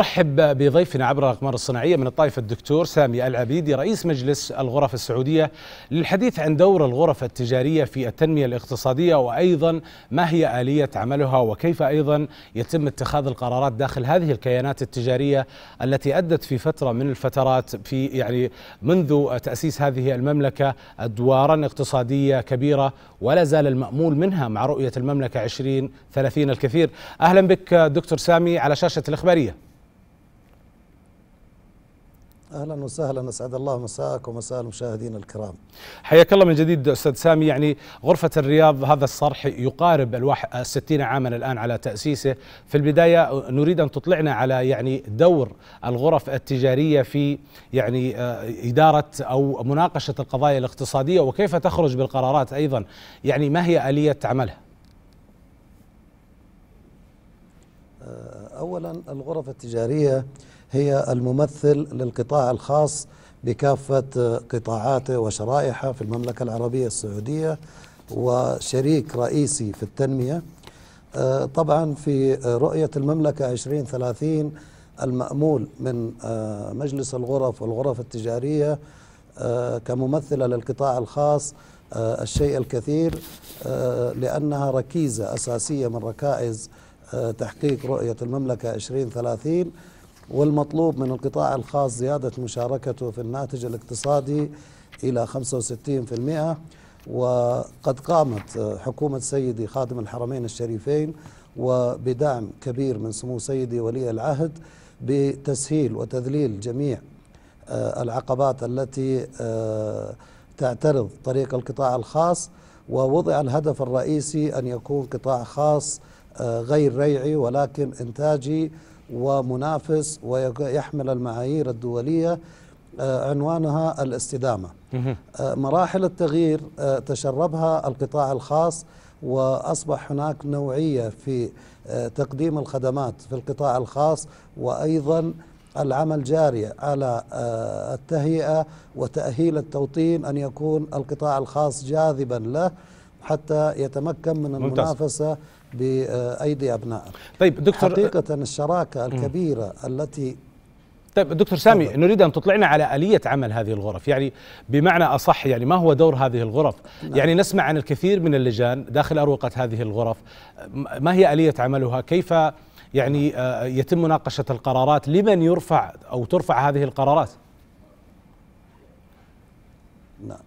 ارحب بضيفنا عبر الاقمار الصناعيه من الطائفة الدكتور سامي العبيدي رئيس مجلس الغرف السعوديه للحديث عن دور الغرف التجاريه في التنميه الاقتصاديه وايضا ما هي اليه عملها وكيف ايضا يتم اتخاذ القرارات داخل هذه الكيانات التجاريه التي ادت في فتره من الفترات في يعني منذ تاسيس هذه المملكه ادوارا اقتصاديه كبيره ولا زال المامول منها مع رؤيه المملكه 2030 الكثير اهلا بك دكتور سامي على شاشه الاخباريه اهلا وسهلا اسعد الله مساءك ومساء المشاهدين الكرام. حياك الله من جديد استاذ سامي يعني غرفه الرياض هذا الصرح يقارب الواحد 60 عاما الان على تاسيسه، في البدايه نريد ان تطلعنا على يعني دور الغرف التجاريه في يعني آه، اداره او مناقشه القضايا الاقتصاديه وكيف تخرج بالقرارات ايضا، يعني ما هي اليه عملها؟ أولا الغرف التجارية هي الممثل للقطاع الخاص بكافة قطاعاته وشرائحه في المملكة العربية السعودية وشريك رئيسي في التنمية آه، طبعا في رؤية المملكة 2030 المأمول من آه، مجلس الغرف والغرف التجارية آه، كممثلة للقطاع الخاص الشيء الكثير لأنها ركيزة أساسية من ركائز آه، تحقيق رؤية المملكة 2030 والمطلوب من القطاع الخاص زيادة مشاركته في الناتج الاقتصادي إلى 65% وقد قامت حكومة سيدي خادم الحرمين الشريفين وبدعم كبير من سمو سيدي ولي العهد بتسهيل وتذليل جميع آه، العقبات التي آه، تعترض طريق القطاع الخاص ووضع الهدف الرئيسي أن يكون قطاع خاص غير ريعي ولكن إنتاجي ومنافس ويحمل المعايير الدولية آه، عنوانها الاستدامة آه، مراحل التغيير آه، تشربها القطاع الخاص وأصبح هناك نوعية في تقديم الخدمات في القطاع الخاص وأيضا العمل جاري على التهيئة وتأهيل التوطين أن يكون القطاع الخاص جاذبا له حتى يتمكن من المنافسة ممتاز. بايدي ابنائك طيب دكتور حقيقه الشراكه الكبيره م. التي طيب دكتور سامي طبعا. نريد ان تطلعنا على اليه عمل هذه الغرف يعني بمعنى اصح يعني ما هو دور هذه الغرف نعم. يعني نسمع عن الكثير من اللجان داخل اروقه هذه الغرف ما هي اليه عملها كيف يعني آه، يتم مناقشه القرارات لمن يرفع او ترفع هذه القرارات نعم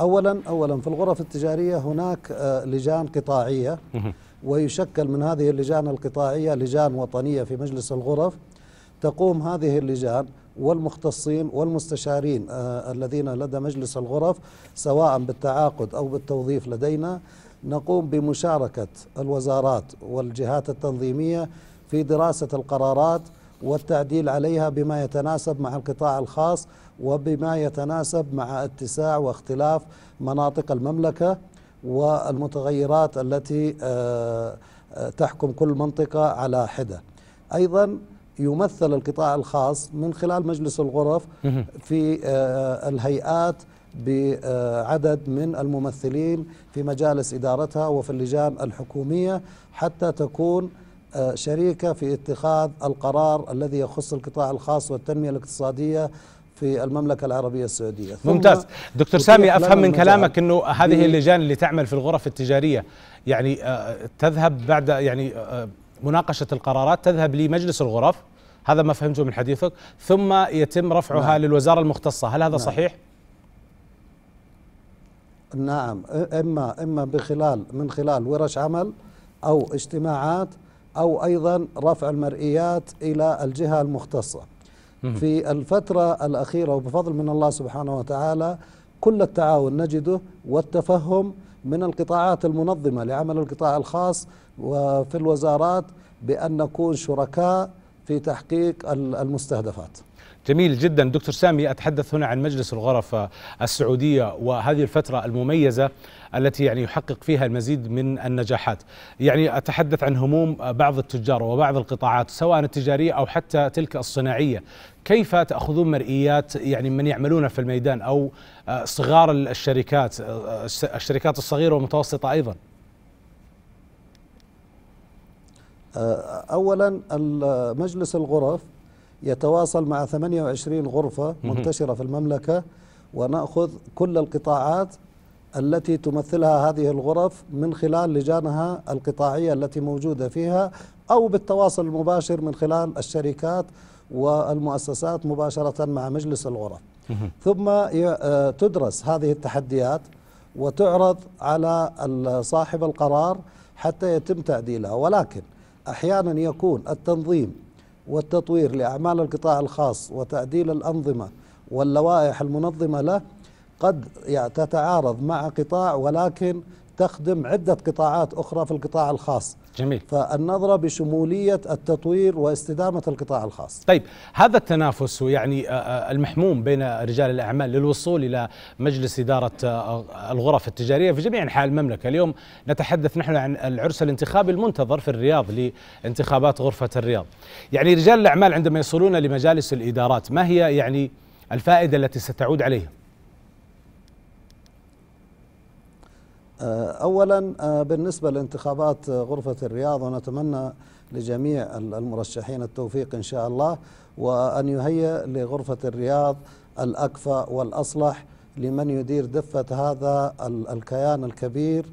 اولا اولا في الغرف التجاريه هناك آه، لجان قطاعيه ويشكل من هذه اللجان القطاعية لجان وطنية في مجلس الغرف تقوم هذه اللجان والمختصين والمستشارين آه، الذين لدى مجلس الغرف سواء بالتعاقد أو بالتوظيف لدينا نقوم بمشاركة الوزارات والجهات التنظيمية في دراسة القرارات والتعديل عليها بما يتناسب مع القطاع الخاص وبما يتناسب مع اتساع واختلاف مناطق المملكة والمتغيرات التي آه، آه، تحكم كل منطقة على حدة أيضا يمثل القطاع الخاص من خلال مجلس الغرف في آه، الهيئات بعدد من الممثلين في مجالس إدارتها وفي اللجان الحكومية حتى تكون شريكة في اتخاذ القرار الذي يخص القطاع الخاص والتنمية الاقتصادية في المملكة العربية السعودية ممتاز دكتور سامي أفهم من كلامك أنه هذه اللجان اللي تعمل في الغرف التجارية يعني آه، تذهب بعد يعني آه، مناقشة القرارات تذهب لمجلس الغرف هذا ما فهمته من حديثك ثم يتم رفعها نعم. للوزارة المختصة هل هذا نعم. صحيح؟ نعم إما إما بخلال من خلال ورش عمل أو اجتماعات أو أيضا رفع المرئيات إلى الجهة المختصة في الفترة الأخيرة وبفضل من الله سبحانه وتعالى كل التعاون نجده والتفهم من القطاعات المنظمة لعمل القطاع الخاص وفي الوزارات بأن نكون شركاء في تحقيق المستهدفات جميل جدا دكتور سامي أتحدث هنا عن مجلس الغرف السعودية وهذه الفترة المميزة التي يعني يحقق فيها المزيد من النجاحات يعني أتحدث عن هموم بعض التجار وبعض القطاعات سواء التجارية أو حتى تلك الصناعية كيف تأخذون مرئيات يعني من يعملون في الميدان أو صغار الشركات الشركات الصغيرة والمتوسطة أيضاً آه، أولا مجلس الغرف يتواصل مع 28 غرفة منتشرة في المملكة ونأخذ كل القطاعات التي تمثلها هذه الغرف من خلال لجانها القطاعية التي موجودة فيها أو بالتواصل المباشر من خلال الشركات والمؤسسات مباشرة مع مجلس الغرف ثم آه، تدرس هذه التحديات وتعرض على صاحب القرار حتى يتم تعديلها ولكن أحيانا يكون التنظيم والتطوير لأعمال القطاع الخاص وتعديل الأنظمة واللوائح المنظمة له قد تتعارض مع قطاع ولكن تخدم عدة قطاعات أخرى في القطاع الخاص جميل فالنظرة بشمولية التطوير واستدامة القطاع الخاص طيب هذا التنافس يعني آه، آه، المحموم بين رجال الأعمال للوصول إلى مجلس إدارة آه، الغرف التجارية في جميع أنحاء المملكة اليوم نتحدث نحن عن العرس الانتخابي المنتظر في الرياض لانتخابات غرفة الرياض يعني رجال الأعمال عندما يصلون لمجالس الإدارات ما هي يعني الفائدة التي ستعود عليهم آه، أولا آه، بالنسبة لانتخابات آه، غرفة الرياض ونتمنى لجميع المرشحين التوفيق إن شاء الله وأن يهيئ لغرفة الرياض الأكفأ والأصلح لمن يدير دفة هذا الكيان الكبير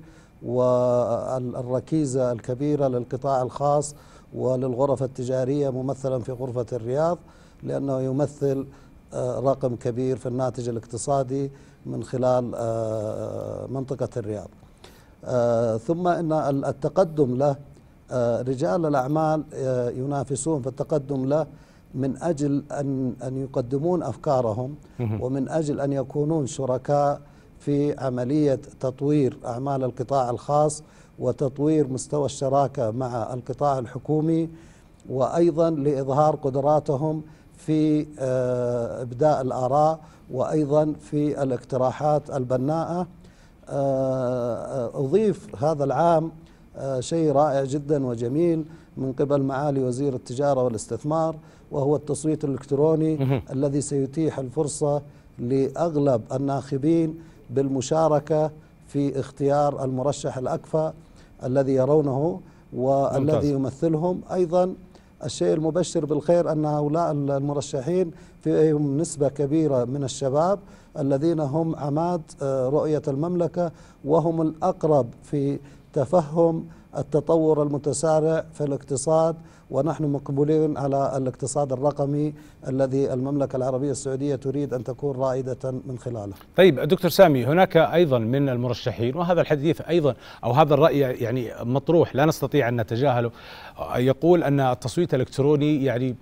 والركيزة الكبيرة للقطاع الخاص وللغرف التجارية ممثلا في غرفة الرياض لأنه يمثل آه، رقم كبير في الناتج الاقتصادي من خلال آه، آه، منطقة الرياض ثم أن التقدم له رجال الأعمال ينافسون في التقدم له من أجل أن, أن يقدمون أفكارهم ومن أجل أن يكونون شركاء في عملية تطوير أعمال القطاع الخاص وتطوير مستوى الشراكة مع القطاع الحكومي وأيضا لإظهار قدراتهم في آه، إبداء الآراء وأيضا في الاقتراحات البناءة آه، آه، أضيف هذا العام شيء رائع جدا وجميل من قبل معالي وزير التجارة والاستثمار وهو التصويت الإلكتروني الذي سيتيح الفرصة لأغلب الناخبين بالمشاركة في اختيار المرشح الاكفى الذي يرونه والذي ممتاز. يمثلهم أيضا الشيء المبشر بالخير أن هؤلاء المرشحين فيهم نسبة كبيرة من الشباب الذين هم عماد آه، رؤية المملكة وهم الأقرب في تفهم التطور المتسارع في الاقتصاد ونحن مقبولين على الاقتصاد الرقمي الذي المملكة العربية السعودية تريد أن تكون رائدة من خلاله طيب دكتور سامي هناك أيضا من المرشحين وهذا الحديث أيضا أو هذا الرأي يعني مطروح لا نستطيع أن نتجاهله يقول أن التصويت الإلكتروني يعني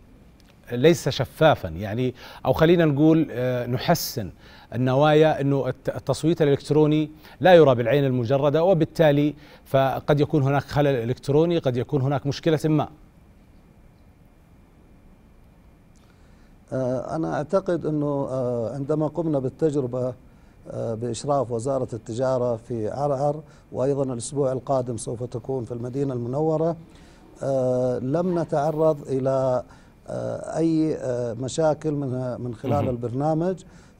ليس شفافا يعني او خلينا نقول آه، نحسن النوايا انه التصويت الالكتروني لا يرى بالعين المجرده وبالتالي فقد يكون هناك خلل الكتروني قد يكون هناك مشكله ما آه، انا اعتقد انه آه، عندما قمنا بالتجربه بإشراف وزارة التجارة في عرعر وأيضا الأسبوع القادم سوف تكون في المدينة المنورة لم نتعرض إلى آه، اي آه، مشاكل من من خلال البرنامج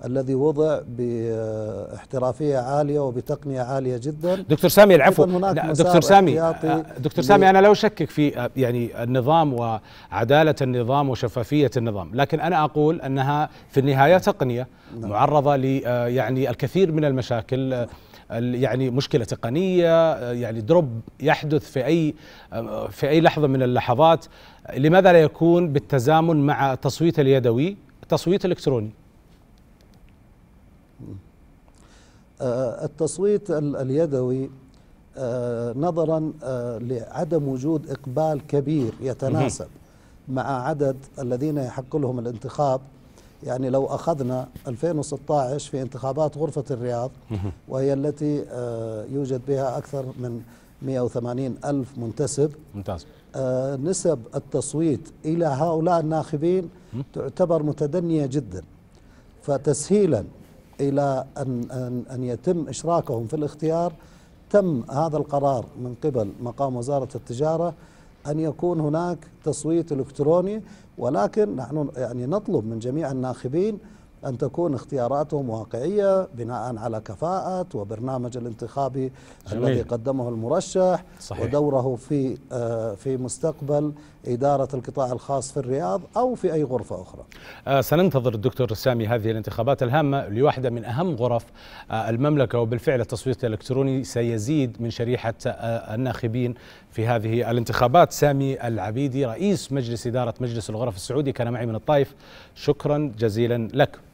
الذي وضع باحترافيه عاليه وبتقنيه عاليه جدا دكتور سامي العفو دكتور سامي آه، دكتور سامي انا لا اشكك في يعني النظام وعداله النظام وشفافيه النظام لكن انا اقول انها في النهايه تقنيه نعم. معرضه ل يعني الكثير من المشاكل يعني مشكله تقنيه آه، يعني دروب يحدث في اي آه، في اي لحظه من اللحظات لماذا لا يكون بالتزامن مع التصويت اليدوي تصويت الكتروني آه، التصويت اليدوي نظرا لعدم وجود اقبال كبير يتناسب مع عدد الذين يحق لهم الانتخاب يعني لو أخذنا 2016 في انتخابات غرفة الرياض وهي التي آه، يوجد بها أكثر من 180 ألف منتسب ممتاز آه، نسب التصويت إلى هؤلاء الناخبين تعتبر متدنية جدا فتسهيلا إلى أن, أن, أن يتم إشراكهم في الاختيار تم هذا القرار من قبل مقام وزارة التجارة أن يكون هناك تصويت إلكتروني ولكن نحن يعني نطلب من جميع الناخبين أن تكون اختياراتهم واقعية بناء على كفاءة وبرنامج الانتخابي جميل. الذي قدمه المرشح صحيح. ودوره في آه، في مستقبل إدارة القطاع الخاص في الرياض أو في أي غرفة أخرى آه، سننتظر الدكتور سامي هذه الانتخابات الهامة لواحدة من أهم غرف آه، المملكة وبالفعل التصويت الإلكتروني سيزيد من شريحة الناخبين في هذه الانتخابات سامي العبيدي رئيس مجلس إدارة مجلس الغرف السعودي كان معي من الطائف شكرا جزيلا لك